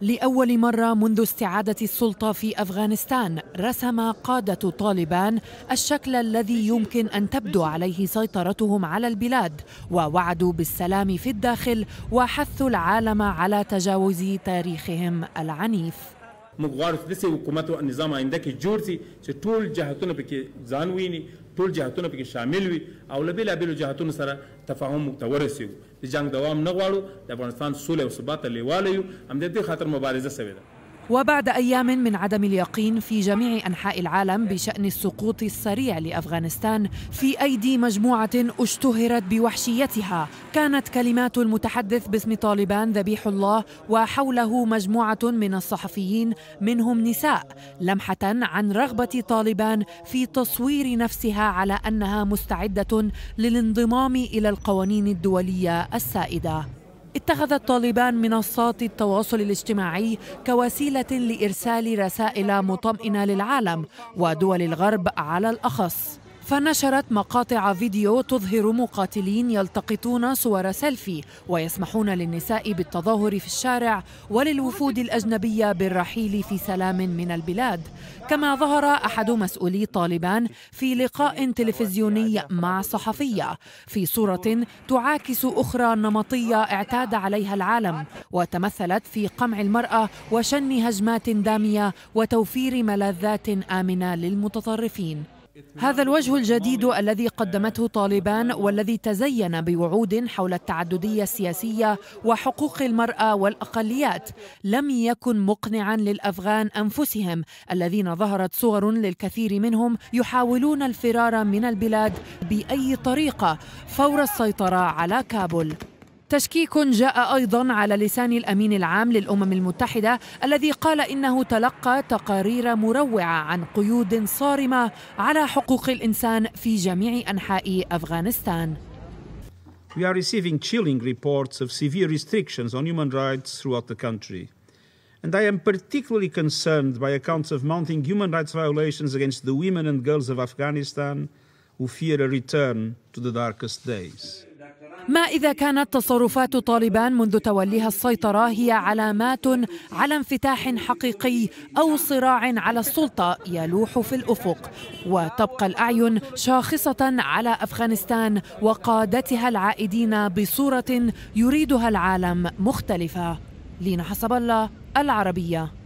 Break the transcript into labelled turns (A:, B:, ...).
A: لأول مرة منذ استعادة السلطة في أفغانستان رسم قادة طالبان الشكل الذي يمكن أن تبدو عليه سيطرتهم على البلاد ووعدوا بالسلام في الداخل وحثوا العالم على تجاوز تاريخهم العنيف
B: موږ غواړو چې داسې حکومت او نظام آینده کې جوړ شي چې ټول جهتونه پکې ځان ویني ټول جهتونه پکې شامل وي او له بېلابېلو جهتونو سره تفاهم موږ ته ورسېږو د جنګ دوام نه غواړو د افغانستان سوله او ثبات ته لیواله یو همدې خاطر مبارزه سوې ده
A: وبعد أيام من عدم اليقين في جميع أنحاء العالم بشأن السقوط السريع لأفغانستان في أيدي مجموعة اشتهرت بوحشيتها كانت كلمات المتحدث باسم طالبان ذبيح الله وحوله مجموعة من الصحفيين منهم نساء لمحة عن رغبة طالبان في تصوير نفسها على أنها مستعدة للانضمام إلى القوانين الدولية السائدة اتخذ الطالبان منصات التواصل الاجتماعي كوسيله لارسال رسائل مطمئنه للعالم ودول الغرب على الاخص فنشرت مقاطع فيديو تظهر مقاتلين يلتقطون صور سيلفي ويسمحون للنساء بالتظاهر في الشارع وللوفود الأجنبية بالرحيل في سلام من البلاد كما ظهر أحد مسؤولي طالبان في لقاء تلفزيوني مع صحفية في صورة تعاكس أخرى نمطية اعتاد عليها العالم وتمثلت في قمع المرأة وشن هجمات دامية وتوفير ملاذات آمنة للمتطرفين هذا الوجه الجديد الذي قدمته طالبان والذي تزين بوعود حول التعدديه السياسيه وحقوق المراه والاقليات لم يكن مقنعا للافغان انفسهم الذين ظهرت صور للكثير منهم يحاولون الفرار من البلاد باي طريقه فور السيطره على كابول تشكيك جاء ايضا على لسان الامين العام للامم المتحده الذي قال انه تلقى تقارير مروعه عن قيود صارمه على حقوق الانسان في جميع انحاء افغانستان.
C: We are receiving chilling reports of severe restrictions on human rights throughout the country. And I am particularly concerned by accounts of mounting human rights violations against the women and girls of Afghanistan who fear a return to the darkest days.
A: ما إذا كانت تصرفات طالبان منذ توليها السيطرة هي علامات على انفتاح حقيقي أو صراع على السلطة يلوح في الأفق وتبقى الأعين شاخصة على أفغانستان وقادتها العائدين بصورة يريدها العالم مختلفة لينا حسب الله العربية